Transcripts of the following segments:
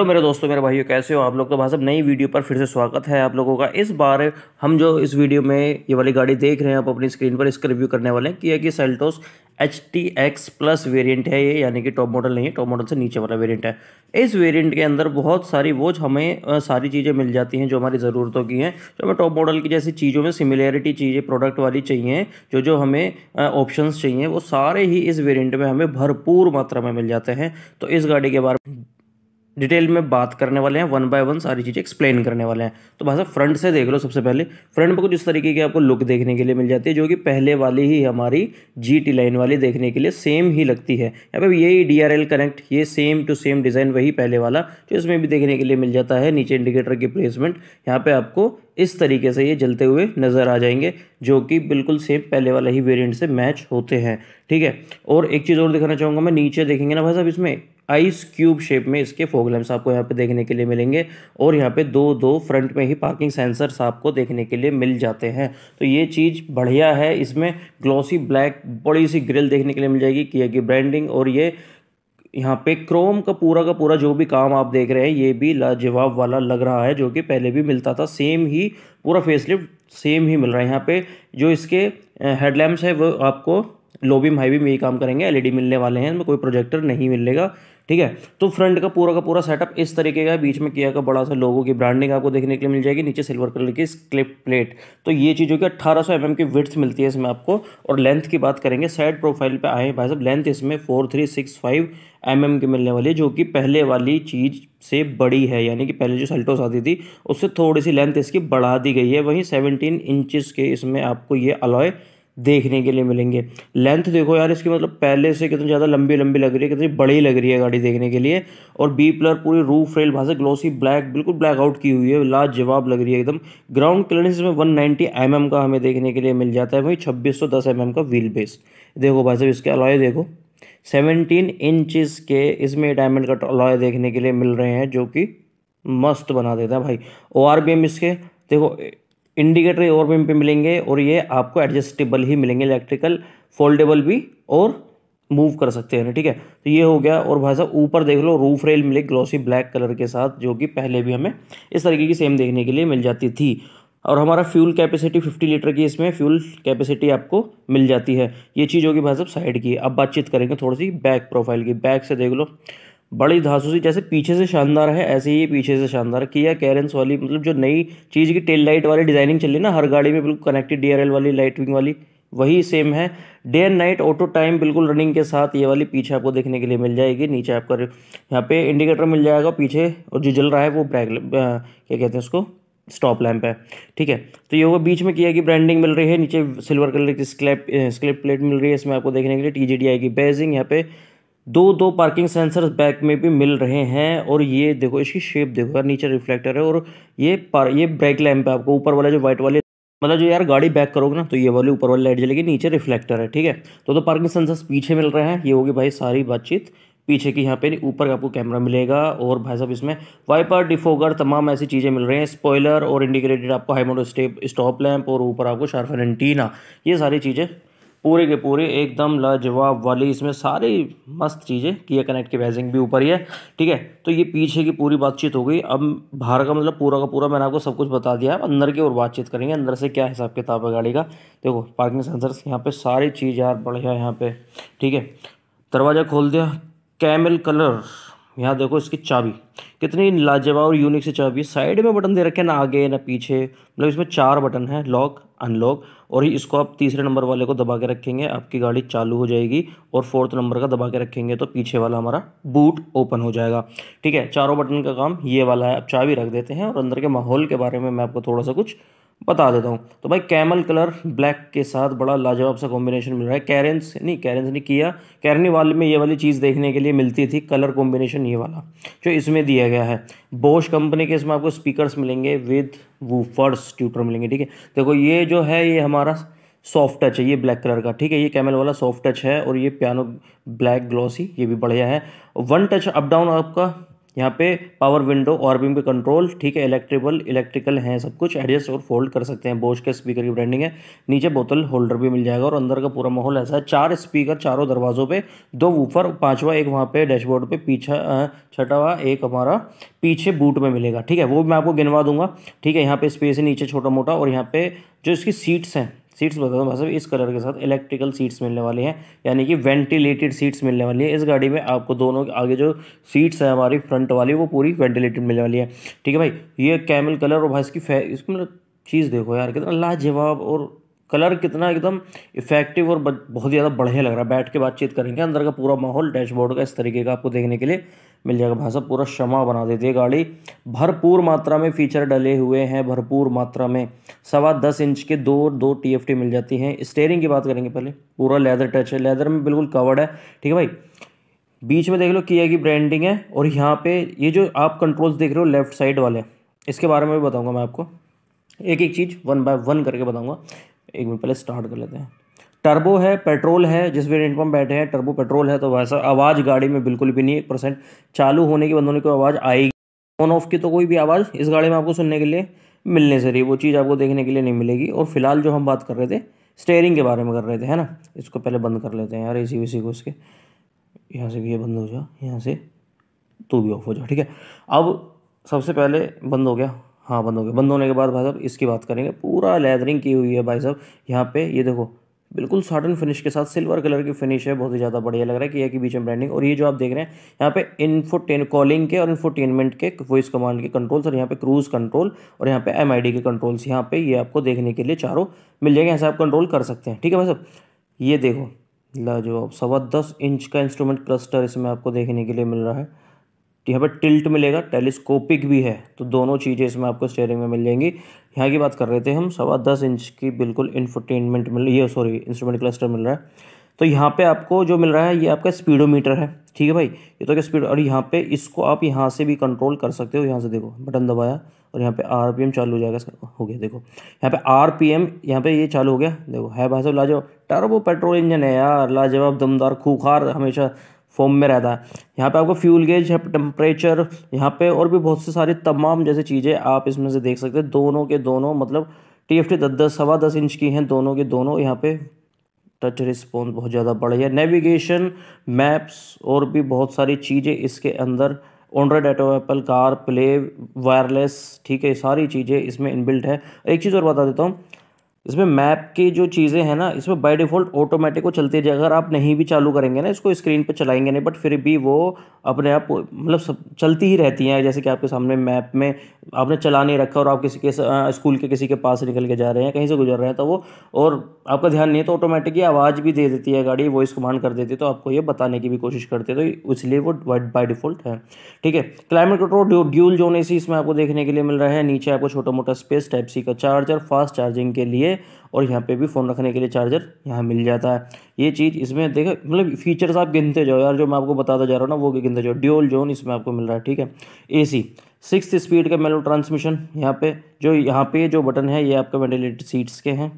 hello तो मेरे दोस्तों मेरे भाइयों कैसे हो आप लोग तो भाई साहब नई वीडियो पर फिर से स्वागत है आप लोगों का इस बार हम जो इस वीडियो में ये वाली गाड़ी देख रहे हैं आप अपनी स्क्रीन पर इसका रिव्यू करने वाले हैं कि यह कि Seltos H T X plus variant है ये यानी कि टॉप मॉडल नहीं है टॉप मॉडल से नीचे वाला वेरियंट है इस वेरियंट के अंदर बहुत सारी वो हमें सारी चीज़ें मिल जाती हैं जो हमारी ज़रूरतों की हैं जो हमें टॉप मॉडल की जैसी चीज़ों में सिमिलैरिटी चीज़ें प्रोडक्ट वाली चाहिए जो जो हमें ऑप्शन चाहिए वो सारे ही इस वेरियंट में हमें भरपूर मात्रा में मिल जाते हैं तो इस गाड़ी के बारे में डिटेल में बात करने वाले हैं वन बाय वन सारी चीज़ें एक्सप्लेन करने वाले हैं तो भाई साहब फ्रंट से देख लो सबसे पहले फ्रंट में कुछ इस तरीके की आपको लुक देखने के लिए मिल जाती है जो कि पहले वाली ही हमारी जी टी लाइन वाली देखने के लिए सेम ही लगती है यहाँ फिर यही डी आर एल कनेक्ट ये सेम टू सेम डिज़ाइन वही पहले वाला जो इसमें भी देखने के लिए मिल जाता है नीचे इंडिकेटर की प्लेसमेंट यहाँ पर आपको इस तरीके से ये जलते हुए नज़र आ जाएंगे जो कि बिल्कुल सेम पहले वाला ही वेरिएंट से मैच होते हैं ठीक है और एक चीज़ और दिखाना चाहूँगा मैं नीचे देखेंगे ना भाई साहब इसमें आइस क्यूब शेप में इसके फोग लैम्प्स आपको यहाँ पे देखने के लिए मिलेंगे और यहाँ पे दो दो फ्रंट में ही पार्किंग सेंसर्स आपको देखने के लिए मिल जाते हैं तो ये चीज़ बढ़िया है इसमें ग्लॉसी ब्लैक बड़ी सी ग्रिल देखने के लिए मिल जाएगी किया की ब्रांडिंग और ये यहाँ पे क्रोम का पूरा का पूरा जो भी काम आप देख रहे हैं ये भी लाजवाब वाला लग रहा है जो कि पहले भी मिलता था सेम ही पूरा फेसलिफ्ट सेम ही मिल रहा है यहाँ पे जो इसके हेडलैम्प्स है वो आपको लोबीम हाईवी में काम करेंगे एलईडी मिलने वाले हैं इनमें कोई प्रोजेक्टर नहीं मिलेगा ठीक है तो फ्रंट का पूरा का पूरा सेटअप इस तरीके का बीच में किया का बड़ा सा लोगों की ब्रांडिंग आपको देखने के लिए मिल जाएगी नीचे सिल्वर कलर की स्क्लिप प्लेट तो ये चीजों की अट्ठारह सौ एम mm की विथ्स मिलती है इसमें आपको और लेंथ की बात करेंगे साइड प्रोफाइल पर आए भाई साहब लेंथ इसमें four three six five M mm की मिलने वाली है जो कि पहले वाली चीज़ से बड़ी है यानी कि पहले जो सेल्टोस आती थी उससे थोड़ी सी लेंथ इसकी बढ़ा दी गई है वहीं सेवनटीन इंचज़ के इसमें आपको ये अलॉय देखने के लिए मिलेंगे लेंथ देखो यार इसकी मतलब पहले से कितनी ज़्यादा लंबी लंबी लग रही है कितनी बड़ी लग रही है गाड़ी देखने के लिए और बी प्लर पूरी रूफ रेल भाषा ग्लोसी ब्लैक बिल्कुल ब्लैक आउट की हुई है लाजवाब लग रही है एकदम ग्राउंड क्लियरेंस में वन नाइन्टी mm का हमें देखने के लिए मिल जाता है वही छब्बीस सौ दस mm का व्हील बेस देखो भाई साहब इसके अलावा देखो सेवनटीन इंचज के इसमें डायमंड का अलॉय देखने के लिए मिल रहे हैं जो कि मस्त बना देता है भाई ओ आर बी एम इसके देखो इंडिकेटर और भी पे मिलेंगे और ये आपको एडजस्टेबल ही मिलेंगे इलेक्ट्रिकल फोल्डेबल भी और मूव कर सकते हैं ठीक है तो ये हो गया और भाई साहब ऊपर देख लो रूफ रेल मिले ग्लॉसी ब्लैक कलर के साथ जो कि पहले भी हमें इस तरीके की सेम देखने के लिए मिल जाती थी और हमारा फ्यूल कैपेसिटी 50 लीटर की इसमें फ्यूल कैपेसिटी आपको मिल जाती है ये चीज़ होगी भाई साहब साइड की अब बातचीत करेंगे थोड़ी सी बैक प्रोफाइल की बैक से देख लो बड़ी धासूसी सी जैसे पीछे से शानदार है ऐसे ही पीछे से शानदार किया कैरेंस वाली मतलब जो नई चीज़ की टेल लाइट वाली डिज़ाइनिंग चल रही ना हर गाड़ी में बिल्कुल कनेक्टेड डी वाली लाइट विंग वाली वही सेम है day and night auto time बिल्कुल रनिंग के साथ ये वाली पीछे आपको देखने के लिए मिल जाएगी नीचे आपका यहाँ पे इंडिकेटर मिल जाएगा पीछे और जो जल रहा है वो ब्रैक क्या कहते हैं उसको स्टॉप लैंप है ठीक है तो ये होगा बीच में किया कि ब्रांडिंग मिल रही है नीचे सिल्वर कलर की स्क्लैप स्क्लिप प्लेट मिल रही है इसमें आपको देखने के लिए टी जी डी आएगी की बेजिंग यहाँ पे दो दो पार्किंग सेंसर बैक में भी मिल रहे हैं और ये देखो इसकी शेप देखो यार नीचे रिफ्लेक्टर है और ये पर, ये ब्रेक लैम्प है आपको ऊपर वाला जो व्हाइट वाले मतलब जो यार गाड़ी बैक करोगे ना तो ये वाली ऊपर वाली लाइट जलेगी नीचे रिफ्लेक्टर है ठीक है तो तो पार्किंग सेंसर पीछे मिल रहे हैं ये होगी भाई सारी बातचीत पीछे की यहाँ पे ऊपर आपको कैमरा मिलेगा और भाई साहब इसमें वाइपर डिफोगर तमाम ऐसी चीज़ें मिल रही हैं स्पॉयलर और इंडिकेटेड आपको high mount step stop lamp और ऊपर आपको शार्फन एंटीना ये सारी चीज़ें पूरे के पूरे एकदम लाजवाब वाली इसमें सारी मस्त चीज़ें किया कनेक्ट की बैजिंग भी ऊपर ही है ठीक है तो ये पीछे की पूरी बातचीत हो गई अब बाहर का मतलब पूरा का पूरा मैंने आपको सब कुछ बता दिया अंदर की और बातचीत करेंगे अंदर से क्या हिसाब किताब है गाड़ी का देखो पार्किंग सेंसर्स यहाँ पर सारी चीज़ यार बढ़िया यहाँ पर ठीक है दरवाज़ा खोल दिया कैमल कलर यहाँ देखो इसकी चाबी कितनी लाजवाब और यूनिक सी चाबी साइड में बटन दे रखे ना आगे ना पीछे मतलब इसमें चार बटन है लॉक अनलॉक और इसको आप तीसरे नंबर वाले को दबा के रखेंगे आपकी गाड़ी चालू हो जाएगी और फोर्थ नंबर का दबा के रखेंगे तो पीछे वाला हमारा बूट ओपन हो जाएगा ठीक है चारों बटन का काम ये वाला है आप चाबी रख देते हैं और अंदर के माहौल के बारे में मैं आपको थोड़ा सा कुछ बता देता हूँ तो भाई कैमल कलर ब्लैक के साथ बड़ा लाजवाब सा कॉम्बिनेशन मिल रहा है कैरेंस नहीं कैरेंस नहीं किया कैरनी वाले में ये वाली चीज़ देखने के लिए मिलती थी कलर कॉम्बिनेशन ये वाला जो इसमें दिया गया है बोश कंपनी के इसमें आपको स्पीकर्स मिलेंगे विद वूफर्स ट्यूटर मिलेंगे ठीक है देखो ये जो है ये हमारा सॉफ्ट टच है ये ब्लैक कलर का ठीक है ये कैमल वाला सॉफ्ट टच है और ये पियानो ब्लैक ग्लॉसी ये भी बढ़िया है वन टच अप डाउन आपका यहाँ पे पावर विंडो और भी पे कंट्रोल ठीक है इलेक्ट्रिकल इलेक्ट्रिकल हैं सब कुछ एडजस्ट और फोल्ड कर सकते हैं बोश के स्पीकर की ब्रांडिंग है नीचे बोतल होल्डर भी मिल जाएगा और अंदर का पूरा माहौल ऐसा है चार स्पीकर चारों दरवाज़ों पे दो वूफर पांचवा एक वहाँ पे डैशबोर्ड पे पीछा छठावा एक हमारा पीछे बूट में मिलेगा ठीक है वो मैं आपको गिनवा दूंगा ठीक है यहाँ पे स्पेस है नीचे छोटा मोटा और यहाँ पे जो इसकी सीट्स हैं सीट्स बताता हूँ भाई इस कलर के साथ इलेक्ट्रिकल सीट्स मिलने वाली हैं यानी कि वेंटिलेटेड सीट्स मिलने वाली है इस गाड़ी में आपको दोनों के आगे जो सीट्स है हमारी फ्रंट वाली वो पूरी वेंटिलेटेड मिलने वाली है ठीक है भाई ये कैमल कलर और भाई इसकी इसकी मतलब चीज़ देखो यार कितना लाजवाब और कलर कितना एकदम इफेक्टिव और बहुत ज़्यादा बढ़िया लग रहा है बैठ के बातचीत करेंगे अंदर का पूरा माहौल डैशबोर्ड का इस तरीके का आपको देखने के लिए मिल जाएगा भाई साहब पूरा क्षमा बना देती है गाड़ी भरपूर मात्रा में फीचर डले हुए हैं भरपूर मात्रा में सवा दस इंच के दो दो टी मिल जाती हैं स्टेयरिंग की बात करेंगे पहले पूरा लेदर टच है लेदर में बिल्कुल कवर्ड है ठीक है भाई बीच में देख लो किया की ब्रांडिंग है और यहाँ पे ये जो आप कंट्रोल्स देख रहे हो लेफ्ट साइड वाले इसके बारे में भी बताऊँगा मैं आपको एक एक चीज़ वन बाय वन करके बताऊँगा एक मिनट पहले स्टार्ट कर लेते हैं टर्बो है पेट्रोल है जिस वेरिएंट पर हम बैठे हैं टर्बो पेट्रोल है तो वैसा आवाज़ गाड़ी में बिल्कुल भी नहीं एक परसेंट चालू होने के बंद होने की आवाज़ आएगी ऑन ऑफ की तो कोई भी आवाज़ इस गाड़ी में आपको सुनने के लिए मिलने से रही वो चीज़ आपको देखने के लिए नहीं मिलेगी और फिलहाल जो हम बात कर रहे थे स्टेयरिंग के बारे में कर रहे थे है ना इसको पहले बंद कर लेते हैं यार ए सी को इसके यहाँ से भी ये बंद हो जाओ यहाँ से तो भी ऑफ हो जा ठीक है अब सबसे पहले बंद हो गया हाँ बंद हो गया बंद होने के बाद भाई साहब इसकी बात करेंगे पूरा लेदरिंग की हुई है भाई साहब यहाँ पे ये देखो बिल्कुल साटन फिनिश के साथ सिल्वर कलर की फिनिश है बहुत ही ज़्यादा बढ़िया लग रहा है कि यह के बीच में ब्रांडिंग और ये जो आप देख रहे हैं यहाँ पे इन्फोटेन कॉलिंग के और इन्फोटेनमेंट के वॉइस कमांड के कंट्रोल्स और यहाँ पे क्रूज कंट्रोल और यहाँ पे एम के कंट्रोल्स यहाँ पे ये आपको देखने के लिए चारों मिल जाएंगे ऐसे आप कंट्रोल कर सकते हैं ठीक है भाई साहब ये देखो ला जो सवा दस इंच का इंस्ट्रूमेंट क्लस्टर इसमें आपको देखने के लिए मिल रहा है तो यहाँ पर टिल्ट मिलेगा टेलीस्कोपिक भी है तो दोनों चीज़ें इसमें आपको स्टेयरिंग में मिल जाएंगी यहाँ की बात कर रहे थे हम सवा दस इंच की बिल्कुल इन्फोटेनमेंट मिल ये सॉरी इंस्ट्रूमेंट क्लस्टर मिल रहा है तो यहाँ पे आपको जो मिल रहा है ये आपका स्पीडोमीटर है ठीक है भाई ये तो क्या स्पीड और यहाँ पे इसको आप यहाँ से भी कंट्रोल कर सकते हो यहाँ से देखो बटन दबाया और यहाँ पे आरपीएम चालू हो जाएगा हो गया देखो यहाँ पे आरपीएम यहाँ पे ये चालू हो गया देखो है भाई साहब लाजवाब टर्बो पेट्रोल इंजन है यार लाजवाब दमदार खूखार हमेशा फॉर्म में रहता है यहाँ पे आपको फ्यूल गेज है टेम्परेचर यहाँ पे और भी बहुत से सारे तमाम जैसे चीज़ें आप इसमें से देख सकते हैं दोनों के दोनों मतलब टी एफ टी दस दस सवा दस इंच की हैं दोनों के दोनों यहाँ पे टच रिस्पॉन्स बहुत ज़्यादा बढ़िया नेविगेशन मैप्स और भी बहुत सारी चीज़ें इसके अंदर Android Auto Apple car play wireless ठीक है सारी चीज़ें इसमें इनबिल्ट है एक चीज़ और बता देता हूँ इसमें मैप की जो चीज़ें हैं ना इसमें बाय डिफ़ॉल्ट ऑटोमेटिक वो चलती है अगर आप नहीं भी चालू करेंगे ना इसको स्क्रीन पे चलाएंगे नहीं बट फिर भी वो अपने आप मतलब सब चलती ही रहती हैं जैसे कि आपके सामने मैप में आपने चला नहीं रखा और आप किसी के स्कूल के किसी के पास निकल के जा रहे हैं कहीं से गुजर रहे हैं तो वो और आपका ध्यान नहीं तो ऑटोमेटिक ही आवाज़ भी दे देती है गाड़ी वॉइस कमांड कर देती है तो आपको ये बताने की भी कोशिश करती है तो इसलिए वो बाई डिफ़ॉल्ट है ठीक है क्लाइमेट कंट्रोल ड्यूल जोन ए इसमें आपको देखने के लिए मिल रहा है नीचे आपको छोटा मोटा स्पेस टाइप सी का चार्जर फास्ट चार्जिंग के लिए लिए और यहाँ पे भी फ़ोन रखने के लिए चार्जर यहाँ मिल जाता है ये चीज़ इसमें देखो मतलब फीचर्स आप गिनते जाओ यार जो मैं आपको बताता जा रहा हूँ ना वो गिनते जाओ ड्यूल जोन इसमें आपको मिल रहा है ठीक है ए सी सिक्स स्पीड का मेलो ट्रांसमिशन यहाँ पे जो यहाँ पे जो बटन है ये आपका वेंटिलेटेड सीट्स के हैं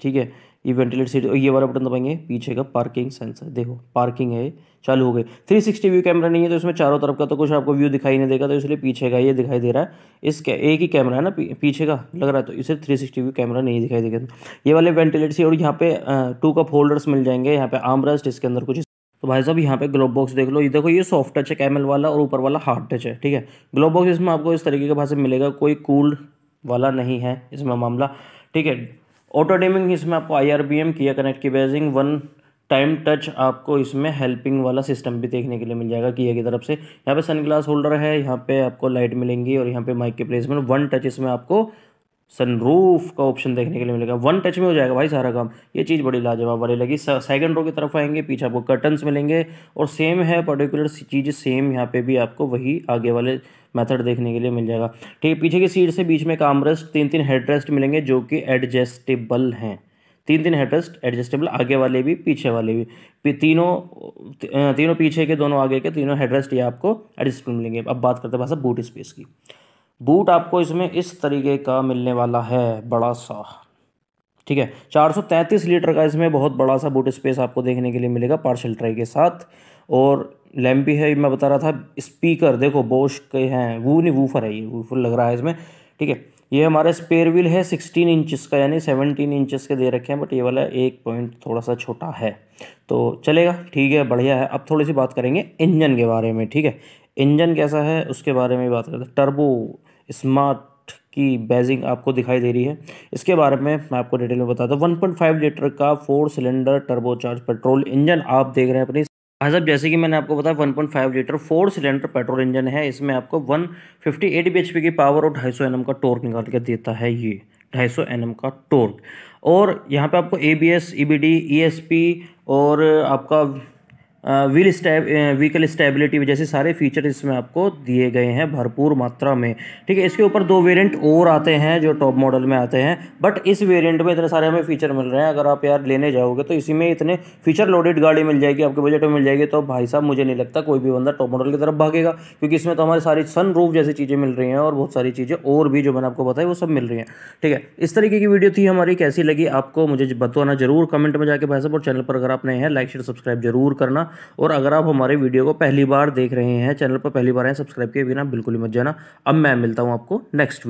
ठीक है ये वेंटिलेटर सीट ये वाला बटन दबाएंगे पीछे का पार्किंग सेंसर देखो पार्किंग है चालू हो गई 360 व्यू कैमरा नहीं है तो इसमें चारों तरफ का तो कुछ आपको व्यू दिखाई नहीं देगा तो इसलिए पीछे का ये दिखाई दे रहा है इसका एक ही कैमरा है ना पीछे का लग रहा है तो इसे 360 व्यू कैमरा नहीं दिखाई देगा ये वाले वेंटिलेटर सीट और यहाँ पे टू कप होल्डर्स मिल जाएंगे यहाँ पे आमरस्ट इसके अंदर कुछ तो भाई साहब यहाँ पे ग्लोब बॉक्स देख लो ये देखो ये सॉफ्ट टच है कैमल वाला और ऊपर वाला हार्ड टच है ठीक है ग्लोब बॉक्स इसमें आपको इस तरीके का भाषा मिलेगा कोई कूल वाला नहीं है इसमें मामला ठीक है ऑटो डिमिंग इसमें आपको आई आर बी एम किया कनेक्ट की बेजिंग वन टाइम टच आपको इसमें हेल्पिंग वाला सिस्टम भी देखने के लिए मिल जाएगा किया की तरफ से यहाँ पे सन ग्लास होल्डर है यहाँ पे आपको लाइट मिलेंगी और यहाँ पे माइक के प्लेसमेंट वन टच इसमें आपको सनरूफ का ऑप्शन देखने के लिए मिलेगा वन टच में हो जाएगा भाई सारा काम ये चीज़ बड़ी लाजवाब वाली लगी सेकंड रो की तरफ आएंगे पीछे आपको कर्टन्स मिलेंगे और सेम है पर्टिकुलर चीज़ सेम यहाँ पे भी आपको वही आगे वाले मेथड देखने के लिए मिल जाएगा ठीक है पीछे की सीट से बीच में काम रेस्ट तीन तीन हेड रेस्ट मिलेंगे जो कि एडजस्टेबल हैं तीन तीन हेडरेस्ट एडजस्टेबल आगे वाले भी पीछे वाले भी तीनों तीनों पीछे के दोनों आगे के तीनों हेडरेस्ट ये आपको एडजस्टेबल मिलेंगे अब बात करते हैं भाषा बूट स्पेस की बूट आपको इसमें इस तरीके का मिलने वाला है बड़ा सा ठीक है 433 लीटर का इसमें बहुत बड़ा सा बूट स्पेस आपको देखने के लिए मिलेगा पार्शल ट्रे के साथ और लैम्प भी है मैं बता रहा था स्पीकर देखो बोश के हैं वो नहीं वूफर है ये वूफर लग रहा है इसमें ठीक है ये हमारा स्पेयर व्हील है सिक्सटीन इंचज़ का यानी सेवनटीन इंचज़ के दे रखे हैं बट ये वाला एक पॉइंट थोड़ा सा छोटा है तो चलेगा ठीक है बढ़िया है अब थोड़ी सी बात करेंगे इंजन के बारे में ठीक है इंजन कैसा है उसके बारे में बात करते हैं टर्बो स्मार्ट की बेजिंग आपको दिखाई दे रही है इसके बारे में मैं आपको डिटेल में बताता हूँ 1.5 लीटर का four cylinder turbocharge petrol engine आप देख रहे हैं अपनी भाई हाँ साहब जैसे कि मैंने आपको बताया 1.5 litre four cylinder petrol engine है इसमें आपको 158 पी की पावर और 250 एम का टॉर्क निकाल के देता है ये 250 एम का टॉर्क और यहाँ पे आपको A B S E B D E S P और आपका व्हील स्टैब व्हीकल स्टेबिलिटी जैसे सारे फीचर इसमें आपको दिए गए हैं भरपूर मात्रा में ठीक है इसके ऊपर दो वेरिएंट और आते हैं जो टॉप मॉडल में आते हैं बट इस वेरिएंट में इतने सारे हमें फीचर मिल रहे हैं अगर आप यार लेने जाओगे तो इसी में इतने फीचर लोडेड गाड़ी मिल जाएगी आपके बजट में मिल जाएगी तो भाई साहब मुझे नहीं लगता कोई भी बंदा टॉप मॉडल की तरफ भागेगा क्योंकि इसमें तो हमारे सारी सन जैसी चीज़ें मिल रही हैं और बहुत सारी चीज़ें और भी जो मैंने आपको बताई वो सब मिल रही हैं ठीक है इस तरीके की वीडियो थी हमारी कैसी लगी आपको मुझे बताना जरूर कमेंट में जाकर भाई साहब और चैनल पर अगर आप नए हैं लाइक शेयर सब्सक्राइब जरूर करना और अगर आप हमारे वीडियो को पहली बार देख रहे हैं चैनल पर पहली बार हैं सब्सक्राइब किए बिना बिल्कुल ही मत जाना अब मैं मिलता हूँ आपको नेक्स्ट